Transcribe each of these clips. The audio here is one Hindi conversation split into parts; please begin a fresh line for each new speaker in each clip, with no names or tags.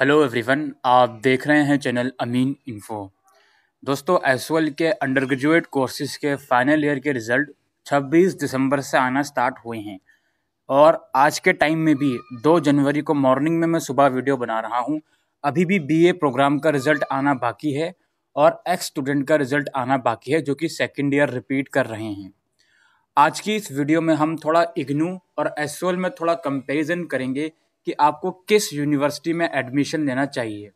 हेलो एवरीवन आप देख रहे हैं चैनल अमीन इन्फो दोस्तों S K under graduate courses के फाइनल ईयर के रिज़ल्ट 26 दिसंबर से आना स्टार्ट हुए हैं और आज के टाइम में भी 2 जनवरी को मॉर्निंग में मैं सुबह वीडियो बना रहा हूं अभी भी बीए प्रोग्राम का रिज़ल्ट आना बाकी है और एक्स स्टूडेंट का रिज़ल्ट आना बाकी है जो कि सेकेंड ईयर रिपीट कर रहे हैं आज की इस वीडियो में हम थोड़ा इग्नू और एस में थोड़ा कंपेरिजन करेंगे कि आपको किस यूनिवर्सिटी में एडमिशन लेना चाहिए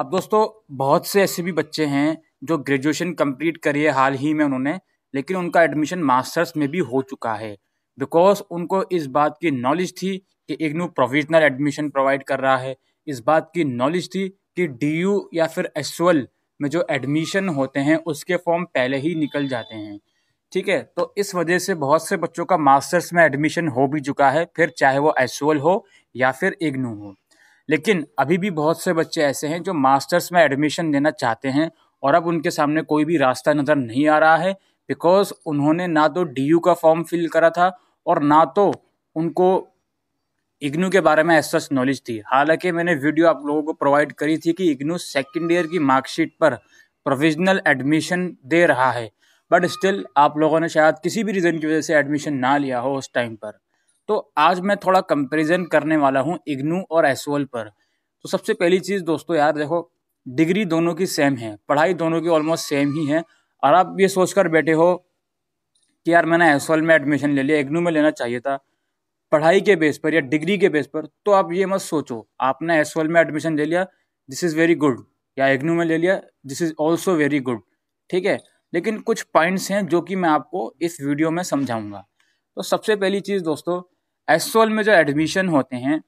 अब दोस्तों बहुत से ऐसे भी बच्चे हैं जो ग्रेजुएशन कंप्लीट करी है हाल ही में उन्होंने लेकिन उनका एडमिशन मास्टर्स में भी हो चुका है बिकॉज उनको इस बात की नॉलेज थी कि इग्नू प्रोविजनल एडमिशन प्रोवाइड कर रहा है इस बात की नॉलेज थी कि डी या फिर एस में जो एडमिशन होते हैं उसके फॉर्म पहले ही निकल जाते हैं ठीक है तो इस वजह से बहुत से बच्चों का मास्टर्स में एडमिशन हो भी चुका है फिर चाहे वो एस हो या फिर इग्नू हो लेकिन अभी भी बहुत से बच्चे ऐसे हैं जो मास्टर्स में एडमिशन लेना चाहते हैं और अब उनके सामने कोई भी रास्ता नज़र नहीं आ रहा है बिकॉज उन्होंने ना तो डी का फॉर्म फिल करा था और ना तो उनको इग्नू के बारे में ऐसा नॉलेज थी हालांकि मैंने वीडियो आप लोगों को प्रोवाइड करी थी कि इग्नू सेकेंड ईयर की मार्कशीट पर प्रोविजनल एडमिशन दे रहा है बट स्टिल आप लोगों ने शायद किसी भी रीज़न की वजह से एडमिशन ना लिया हो उस टाइम पर तो आज मैं थोड़ा कंपेरिजन करने वाला हूँ इग्नू और एस पर तो सबसे पहली चीज़ दोस्तों यार देखो डिग्री दोनों की सेम है पढ़ाई दोनों की ऑलमोस्ट सेम ही है और आप ये सोच कर बैठे हो कि यार मैंने एस में एडमिशन ले लिया इग्नू में लेना चाहिए था पढ़ाई के बेस पर या डिग्री के बेस पर तो आप ये मत सोचो आपने एस में एडमिशन ले लिया दिस इज़ वेरी गुड या इग्नू में ले लिया this is also very good ठीक है लेकिन कुछ पॉइंट्स हैं जो कि मैं आपको इस वीडियो में समझाऊंगा तो सबसे पहली चीज़ दोस्तों एस में जो एडमिशन होते हैं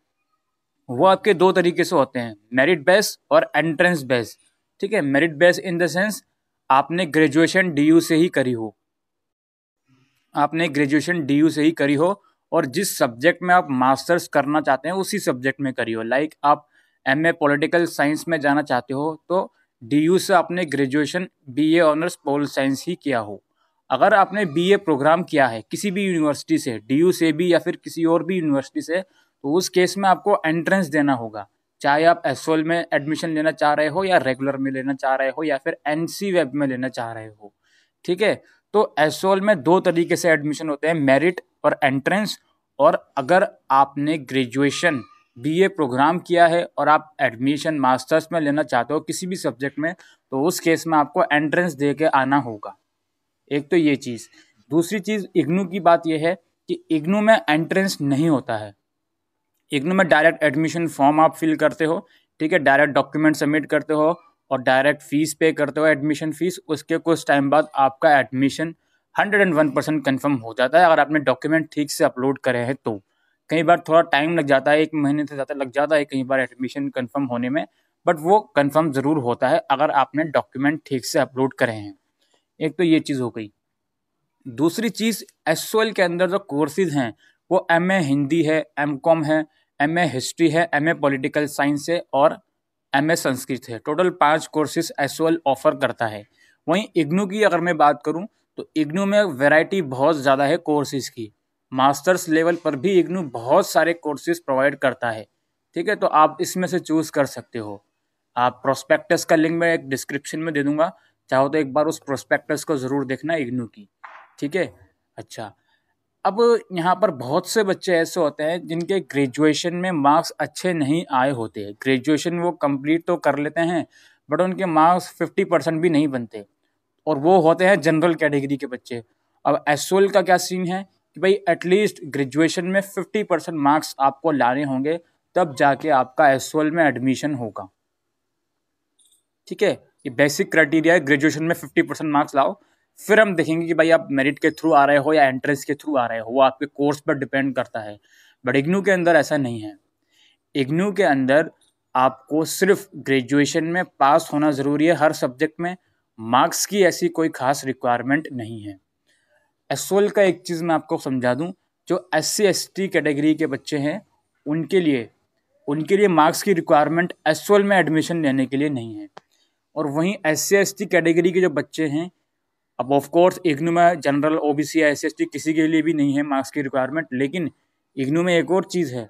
वो आपके दो तरीके से होते हैं मेरिट बेस और एंट्रेंस बेस ठीक है merit base in the sense आपने ग्रेजुएशन डी से ही करी हो आपने ग्रेजुएशन डी से ही करी हो और जिस सब्जेक्ट में आप मास्टर्स करना चाहते हैं उसी सब्जेक्ट में करी हो लाइक like आप एमए पॉलिटिकल साइंस में जाना चाहते हो तो डी यू से आपने graduation B A honours pol science ही किया हो अगर आपने बी ए प्रोग्राम किया है किसी भी यूनिवर्सिटी से डी यू से भी या फिर किसी और भी यूनिवर्सिटी से तो उस केस में आपको एंट्रेंस देना होगा चाहे आप एस में एडमिशन लेना चाह रहे हो या रेगुलर में लेना चाह रहे हो या फिर एन वेब में लेना चाह रहे हो ठीक है तो एस में दो तरीके से एडमिशन होते हैं मेरिट और एंट्रेंस और अगर आपने ग्रेजुएशन बीए प्रोग्राम किया है और आप एडमिशन मास्टर्स में लेना चाहते हो किसी भी सब्जेक्ट में तो उस केस में आपको एंट्रेंस दे के आना होगा एक तो ये चीज़ दूसरी चीज़ इग्नू की बात यह है कि इग्नू में एंट्रेंस नहीं होता है इग्नू में डायरेक्ट एडमिशन फॉर्म आप फिल करते हो ठीक है डायरेक्ट डॉक्यूमेंट सबमिट करते हो और डायरेक्ट फीस पे करते हो एडमिशन फ़ीस उसके कुछ टाइम बाद आपका admission hundred and one percent confirm हो जाता है अगर आपने डॉक्यूमेंट ठीक से अपलोड करे हैं तो कई बार थोड़ा टाइम लग जाता है एक महीने से ज़्यादा लग जाता है कई बार एडमिशन कन्फर्म होने में बट वो कन्फर्म ज़रूर होता है अगर आपने डॉक्यूमेंट ठीक से अपलोड करे हैं एक तो ये चीज़ हो गई दूसरी चीज़ एस के अंदर जो कोर्सेज हैं वो एम हिंदी है एम कॉम है एम हिस्ट्री है एम ए पोलिटिकल साइंस है और एम संस्कृत है टोटल पाँच कोर्सेज एस ऑफर करता है वहीं इग्नू की अगर मैं बात करूँ तो इग्नू में वैरायटी बहुत ज़्यादा है कोर्सेज़ की मास्टर्स लेवल पर भी इग्नू बहुत सारे कोर्सेज प्रोवाइड करता है ठीक है तो आप इसमें से चूज़ कर सकते हो आप प्रोस्पेक्टस का लिंक मैं एक डिस्क्रिप्शन में दे दूंगा चाहो तो एक बार उस प्रोस्पेक्टस को ज़रूर देखना इग्नू की ठीक है अच्छा अब यहाँ पर बहुत से बच्चे ऐसे होते हैं जिनके ग्रेजुएशन में मार्क्स अच्छे नहीं आए होते हैं ग्रेजुएशन वो कंप्लीट तो कर लेते हैं बट उनके मार्क्स फिफ्टी परसेंट भी नहीं बनते और वो होते हैं जनरल कैटेगरी के बच्चे अब एस का क्या सीन है कि भाई एटलीस्ट ग्रेजुएशन में फिफ्टी परसेंट मार्क्स आपको लाने होंगे तब जाके आपका एस में एडमिशन होगा ठीक है ये बेसिक क्राइटेरिया है ग्रेजुएशन में फिफ्टी परसेंट मार्क्स लाओ फिर हम देखेंगे कि भाई आप मेरिट के थ्रू आ रहे हो या एंट्रेंस के थ्रू आ रहे हो वो आपके कोर्स पर डिपेंड करता है बट इग्नू के अंदर ऐसा नहीं है इग्नू के अंदर आपको सिर्फ ग्रेजुएशन में पास होना ज़रूरी है हर सब्जेक्ट में मार्क्स की ऐसी कोई खास रिक्वायरमेंट नहीं है एसोल का एक चीज़ मैं आपको समझा दूँ जो S C S T category के बच्चे हैं उनके लिए उनके लिए मार्क्स की रिक्वायरमेंट एसोल में एडमिशन लेने के लिए नहीं है और वहीं S C S T category के जो बच्चे हैं अब ऑफकोर्स इग्नू में general O B C S S T किसी के लिए भी नहीं है मार्क्स की रिक्वायरमेंट लेकिन इग्नू में एक और चीज़ है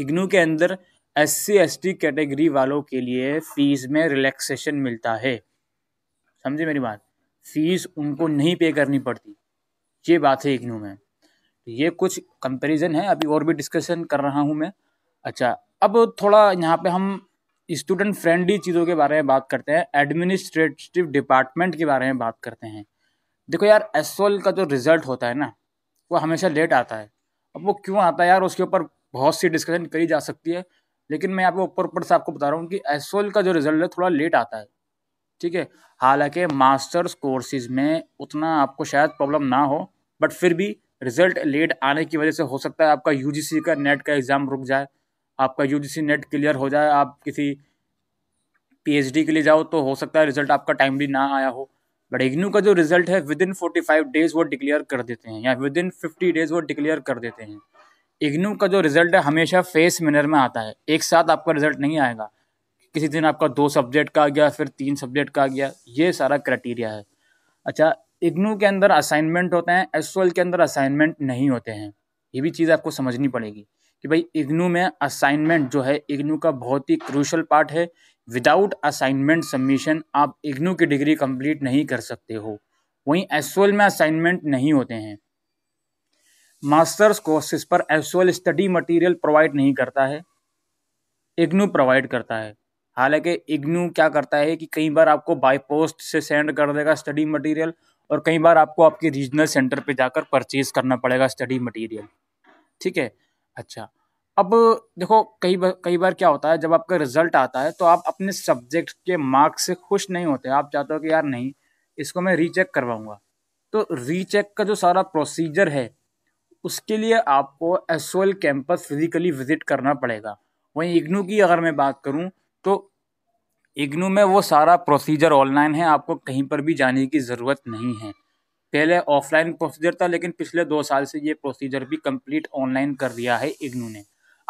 इग्नू के अंदर S C S T category वालों के लिए फ़ीस में रिलैक्सेशन मिलता है समझे मेरी बात फ़ीस उनको नहीं पे करनी पड़ती ये बात है इग्नू में तो ये कुछ कंपैरिजन है अभी और भी डिस्कशन कर रहा हूँ मैं अच्छा अब थोड़ा यहाँ पे हम स्टूडेंट फ्रेंडली चीज़ों के बारे में बात करते हैं एडमिनिस्ट्रेटिव डिपार्टमेंट के बारे में बात करते हैं देखो यार एस का जो रिज़ल्ट होता है ना वो हमेशा लेट आता है अब वो क्यों आता है यार उसके ऊपर बहुत सी डिस्कशन करी जा सकती है लेकिन मैं आपको ऊपर ऊपर से आपको बता रहा हूँ कि एस का जो रिज़ल्ट है थोड़ा लेट आता है ठीक है हालांकि मास्टर्स कोर्सेज में उतना आपको शायद प्रॉब्लम ना हो बट फिर भी रिजल्ट लेट आने की वजह से हो सकता है आपका यू का नेट का एग्ज़ाम रुक जाए आपका यू नेट क्लियर हो जाए आप किसी पी के लिए जाओ तो हो सकता है रिजल्ट आपका टाइमली ना आया हो बट इग्नू का जो रिजल्ट है within forty five days वो डिक्लेयर कर देते हैं या विद इन फिफ्टी डेज वो डिक्लेयर कर देते हैं इग्नू का जो रिजल्ट है हमेशा फेस मिनर में आता है एक साथ आपका रिजल्ट नहीं आएगा किसी दिन आपका दो सब्जेक्ट का आ गया फिर तीन सब्जेक्ट का आ गया ये सारा क्राइटीरिया है अच्छा इग्नू के अंदर असाइनमेंट होते हैं एस के अंदर असाइनमेंट नहीं होते हैं ये भी चीज़ आपको समझनी पड़ेगी कि भाई इग्नू में असाइनमेंट जो है इग्नू का बहुत ही क्रूशल पार्ट है विदाउट असाइनमेंट सबमिशन आप इग्नू की डिग्री कंप्लीट नहीं कर सकते हो वहीं एस में असाइनमेंट नहीं होते हैं मास्टर्स कोर्सेस पर एस स्टडी मटेरियल प्रोवाइड नहीं करता है इग्नू प्रोवाइड करता है हालांकि इग्नू क्या करता है कि कई बार आपको बाई पोस्ट से सेंड कर देगा स्टडी मटेरियल और कई बार आपको आपके रीजनल सेंटर पे जाकर परचेज करना पड़ेगा स्टडी मटेरियल ठीक है अच्छा अब देखो कई बार कई बार क्या होता है जब आपका रिजल्ट आता है तो आप अपने सब्जेक्ट के मार्क्स से खुश नहीं होते आप चाहते हो कि यार नहीं इसको मैं रीचेक करवाऊँगा तो रीचेक का जो सारा प्रोसीजर है उसके लिए आपको एस कैंपस फिजिकली विजिट करना पड़ेगा वहीं इग्नू की अगर मैं बात करूँ तो इग्नू में वो सारा प्रोसीजर ऑनलाइन है आपको कहीं पर भी जाने की ज़रूरत नहीं है पहले ऑफलाइन प्रोसीजर था लेकिन पिछले दो साल से ये प्रोसीजर भी कंप्लीट ऑनलाइन कर दिया है इग्नू ने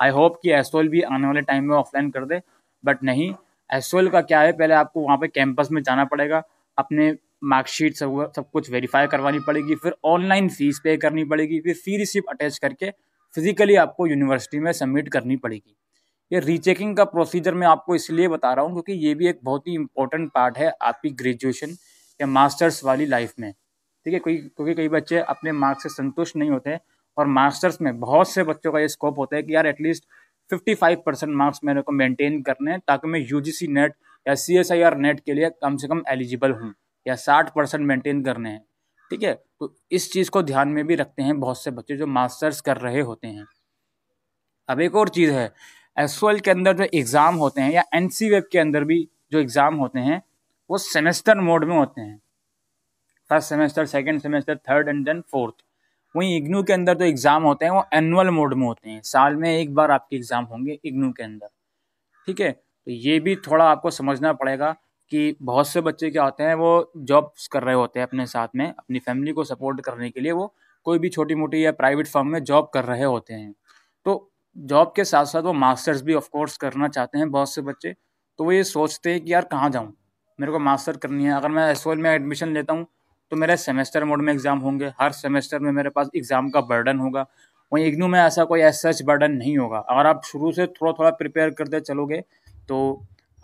आई होप कि एस भी आने वाले टाइम में ऑफलाइन कर दे बट नहीं एस का क्या है पहले आपको वहाँ पर कैंपस में जाना पड़ेगा अपने मार्कशीट सब सब कुछ वेरीफाई करवानी पड़ेगी फिर ऑनलाइन फ़ीस पे करनी पड़ेगी फिर फी रिसिप्ट अटैच करके फिज़िकली आपको यूनिवर्सिटी में सबमिट करनी पड़ेगी ये रीचेकिंग का प्रोसीजर मैं आपको इसलिए बता रहा हूँ क्योंकि ये भी एक बहुत ही इंपॉर्टेंट पार्ट है आपकी ग्रेजुएशन या मास्टर्स वाली लाइफ में ठीक है कोई क्योंकि कई बच्चे अपने मार्क्स से संतुष्ट नहीं होते और मास्टर्स में बहुत से बच्चों का ये स्कोप होता है कि यार एटलीस्ट 55 परसेंट मार्क्स मेरे को मेंटेन करने हैं ताकि मैं यू नेट या C S I R NET के लिए कम से कम एलिजिबल हूँ या 60 परसेंट मेनटेन करने हैं ठीक है तो इस चीज़ को ध्यान में भी रखते हैं बहुत से बच्चे जो मास्टर्स कर रहे होते हैं अब एक और चीज़ है एस के अंदर जो एग्ज़ाम होते हैं या एन वेब e के अंदर भी जो एग्ज़ाम होते हैं वो सेमेस्टर मोड में होते हैं first semester second semester third and then fourth वहीं इग्नू के अंदर जो एग्ज़ाम होते हैं वो एनुअल मोड में होते हैं साल में एक बार आपके एग्ज़ाम होंगे इग्नू के अंदर ठीक है तो ये भी थोड़ा आपको समझना पड़ेगा कि बहुत से बच्चे क्या होते हैं वो जॉब्स कर रहे होते हैं अपने साथ में अपनी फैमिली को सपोर्ट करने के लिए वो कोई भी छोटी मोटी या प्राइवेट फॉर्म में जॉब कर रहे होते हैं तो जॉब के साथ साथ वो मास्टर्स भी ऑफ कोर्स करना चाहते हैं बहुत से बच्चे तो वो ये सोचते हैं कि यार कहाँ जाऊँ मेरे को मास्टर करनी है अगर मैं एस में एडमिशन लेता हूँ तो मेरे सेमेस्टर मोड में एग्ज़ाम होंगे हर सेमेस्टर में मेरे पास एग्ज़ाम का बर्डन होगा वहीं इग्नू में ऐसा कोई एस सच बर्डन नहीं होगा अगर आप शुरू से थोड़ा थोड़ा प्रिपेयर करते चलोगे तो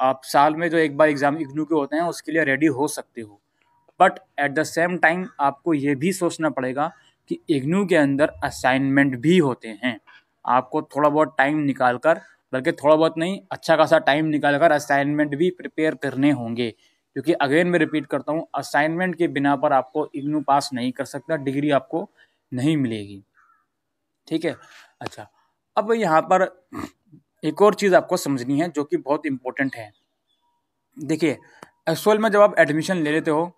आप साल में जो एक बार एग्ज़ाम इग्नू के होते हैं उसके लिए रेडी हो सकते हो but at the same time आपको ये भी सोचना पड़ेगा कि इग्नू के अंदर असाइनमेंट भी होते हैं आपको थोड़ा बहुत टाइम निकाल कर बल्कि थोड़ा बहुत नहीं अच्छा खासा टाइम निकाल कर असाइनमेंट भी प्रिपेयर करने होंगे क्योंकि अगेन मैं रिपीट करता हूँ असाइनमेंट के बिना पर आपको इग्नू पास नहीं कर सकता डिग्री आपको नहीं मिलेगी ठीक है अच्छा अब यहाँ पर एक और चीज़ आपको समझनी है जो कि बहुत इम्पोर्टेंट है देखिए एक्चुअल में जब आप एडमिशन ले लेते हो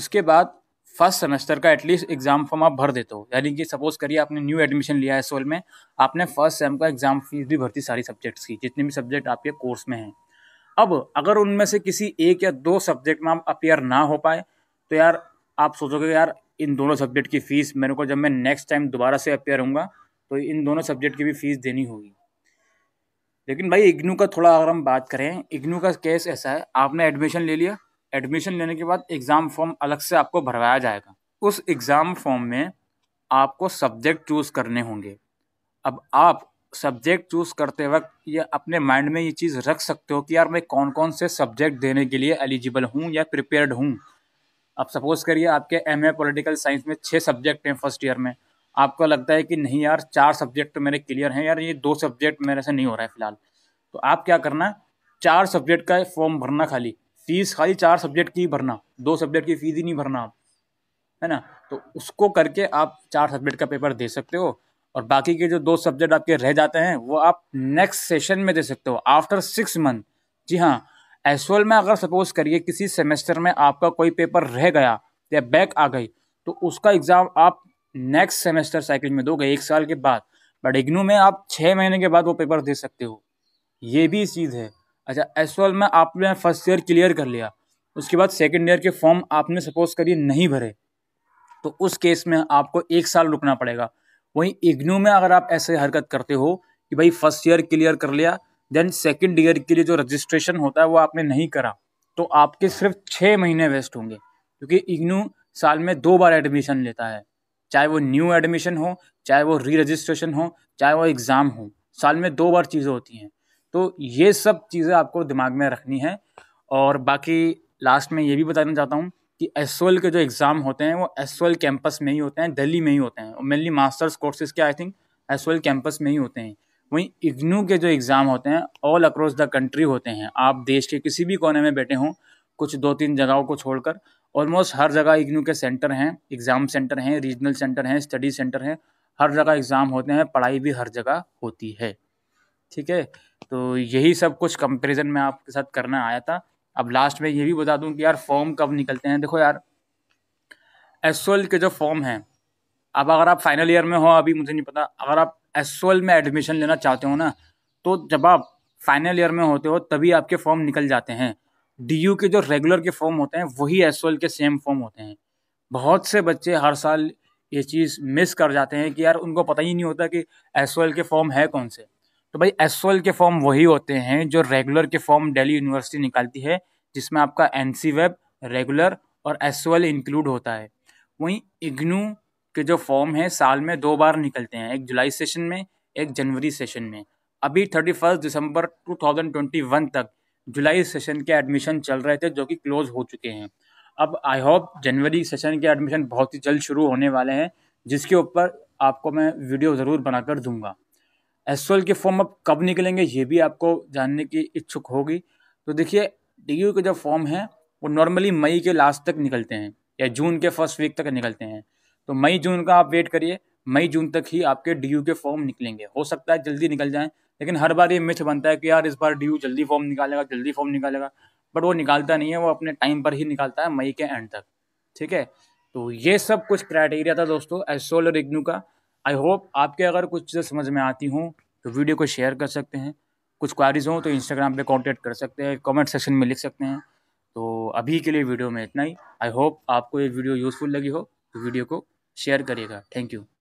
उसके बाद फर्स्ट सेमेस्टर का एटलीस्ट एग्जाम फॉर्म आप भर देते हो यानी कि सपोज करिए आपने न्यू एडमिशन लिया है सोल में आपने फर्स्ट सेम का एग्जाम फीस भी भरती सारी सब्जेक्ट्स की जितने भी सब्जेक्ट आपके कोर्स में हैं अब अगर उनमें से किसी एक या दो सब्जेक्ट में आप अपेयर ना हो पाए तो यार आप सोचोगे यार इन दोनों सब्जेक्ट की फ़ीस मेरे को जब मैं नेक्स्ट टाइम दोबारा से अपेयर हूँ तो इन दोनों सब्जेक्ट की भी फ़ीस देनी होगी लेकिन भाई इग्नू का थोड़ा अगर हम बात करें इग्नू का केस ऐसा है आपने एडमिशन ले लिया एडमिशन लेने के बाद एग्ज़ाम फॉर्म अलग से आपको भरवाया जाएगा उस एग्ज़ाम फॉर्म में आपको सब्जेक्ट चूज़ करने होंगे अब आप सब्जेक्ट चूज़ करते वक्त ये अपने माइंड में ये चीज़ रख सकते हो कि यार मैं कौन कौन से सब्जेक्ट देने के लिए एलिजिबल हूँ या प्रिपेयर्ड हूँ अब सपोज़ करिए आपके एम ए पोलिटिकल साइंस में छः सब्जेक्ट हैं फर्स्ट ईयर में आपको लगता है कि नहीं यार चार सब्जेक्ट तो मेरे क्लियर हैं यार ये दो सब्जेक्ट मेरे से नहीं हो रहा है फिलहाल तो आप क्या करना चार सब्जेक्ट का फॉर्म भरना खाली फीस खाली चार सब्जेक्ट की भरना दो सब्जेक्ट की फीस ही नहीं भरना है ना तो उसको करके आप चार सब्जेक्ट का पेपर दे सकते हो और बाकी के जो दो सब्जेक्ट आपके रह जाते हैं वो आप नेक्स्ट सेशन में दे सकते हो आफ्टर सिक्स मंथ जी हाँ एसोल में अगर सपोज करिए किसी सेमेस्टर में आपका कोई पेपर रह गया या बैक आ गई तो उसका एग्ज़ाम आप नेक्स्ट सेमेस्टर साइकिल में दोगे एक साल के बाद बट इग्नू में आप छः महीने के बाद वो पेपर दे सकते हो ये भी चीज़ है अच्छा एस में आपने फर्स्ट ईयर क्लियर कर लिया उसके बाद सेकेंड ईयर के फॉर्म आपने सपोज करिए नहीं भरे तो उस केस में आपको एक साल रुकना पड़ेगा वहीं इग्नू में अगर आप ऐसे हरकत करते हो कि भाई फर्स्ट ईयर क्लियर कर लिया देन सेकेंड ईयर के लिए जो रजिस्ट्रेशन होता है वो आपने नहीं करा तो आपके सिर्फ छः महीने वेस्ट होंगे क्योंकि इग्नू साल में दो बार एडमिशन लेता है चाहे वो न्यू एडमिशन हो चाहे वो री रजिस्ट्रेशन हो चाहे वो एग्ज़ाम हो साल में दो बार चीज़ें होती हैं तो ये सब चीज़ें आपको दिमाग में रखनी है और बाकी लास्ट में ये भी बताना चाहता हूँ कि एस के जो एग्ज़ाम होते हैं वो एस कैंपस में ही होते हैं दिल्ली में ही होते हैं और मेनली मास्टर्स कोर्सेज़ के आई थिंक एस कैंपस में ही होते हैं वहीं इग्नू के जो एग्ज़ाम होते हैं ऑल अक्रॉस द कंट्री होते हैं आप देश के किसी भी कोने में बैठे हों कुछ दो तीन जगहों को छोड़कर ऑलमोस्ट हर जगह इग्नू के सेंटर हैं एग्ज़ाम सेंटर हैं रीजनल सेंटर हैं स्टडी सेंटर हैं हर जगह एग्ज़ाम होते हैं पढ़ाई भी हर जगह होती है ठीक है तो यही सब कुछ कंपेरिजन में आपके साथ करना आया था अब लास्ट में ये भी बता दूँ कि यार फॉर्म कब निकलते हैं देखो यार एस के जो फॉर्म हैं अब अगर आप फाइनल ईयर में हो अभी मुझे नहीं पता अगर आप एस में एडमिशन लेना चाहते हो ना तो जब आप फाइनल ईयर में होते हो तभी आपके फॉर्म निकल जाते हैं डी के जो रेगुलर के फॉर्म होते हैं वही एस के सेम फॉर्म होते हैं बहुत से बच्चे हर साल ये चीज़ मिस कर जाते हैं कि यार उनको पता ही नहीं होता कि एस के फॉर्म है कौन से तो भाई एस के फॉर्म वही होते हैं जो रेगुलर के फॉर्म डेली यूनिवर्सिटी निकालती है जिसमें आपका एन वेब रेगुलर और एस इंक्लूड होता है वहीं इग्नू के जो फॉर्म है साल में दो बार निकलते हैं एक जुलाई सेशन में एक जनवरी सेशन में अभी थर्टी फर्स्ट दिसंबर टू थाउजेंड ट्वेंटी वन तक जुलाई सेशन के एडमिशन चल रहे थे जो कि क्लोज हो चुके हैं अब आई होप जनवरी सेशन के एडमिशन बहुत ही जल्द शुरू होने वाले हैं जिसके ऊपर आपको मैं वीडियो ज़रूर बनाकर दूंगा एस के फॉर्म अब कब निकलेंगे ये भी आपको जानने की इच्छुक होगी तो देखिए डी के जो फॉर्म हैं वो नॉर्मली मई के लास्ट तक निकलते हैं या जून के फर्स्ट वीक तक निकलते हैं तो मई जून का आप वेट करिए मई जून तक ही आपके डी के फॉर्म निकलेंगे हो सकता है जल्दी निकल जाएँ लेकिन हर बार ये मिथ बनता है कि यार इस बार डी जल्दी फॉर्म निकालेगा जल्दी फॉर्म निकालेगा बट वो निकालता नहीं है वो अपने टाइम पर ही निकालता है मई के एंड तक ठीक है तो ये सब कुछ क्राइटेरिया था दोस्तों एसोल और इग्नू का आई होप आपके अगर कुछ चीज़ें समझ में आती हूँ तो वीडियो को शेयर कर सकते हैं कुछ क्वारीज हों तो इंस्टाग्राम पे कांटेक्ट कर सकते हैं कमेंट सेक्शन में लिख सकते हैं तो अभी के लिए वीडियो में इतना ही आई होप आपको ये वीडियो यूज़फुल लगी हो तो वीडियो को शेयर करिएगा थैंक यू